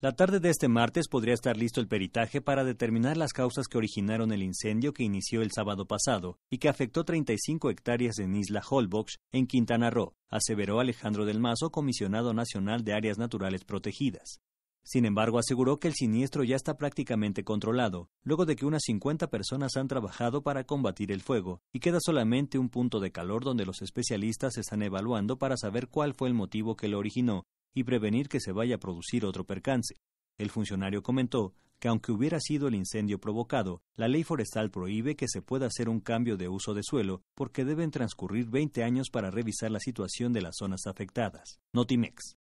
La tarde de este martes podría estar listo el peritaje para determinar las causas que originaron el incendio que inició el sábado pasado y que afectó 35 hectáreas en Isla Holbox, en Quintana Roo, aseveró Alejandro del Mazo, comisionado nacional de áreas naturales protegidas. Sin embargo, aseguró que el siniestro ya está prácticamente controlado, luego de que unas 50 personas han trabajado para combatir el fuego, y queda solamente un punto de calor donde los especialistas están evaluando para saber cuál fue el motivo que lo originó y prevenir que se vaya a producir otro percance. El funcionario comentó que aunque hubiera sido el incendio provocado, la ley forestal prohíbe que se pueda hacer un cambio de uso de suelo porque deben transcurrir 20 años para revisar la situación de las zonas afectadas. Notimex.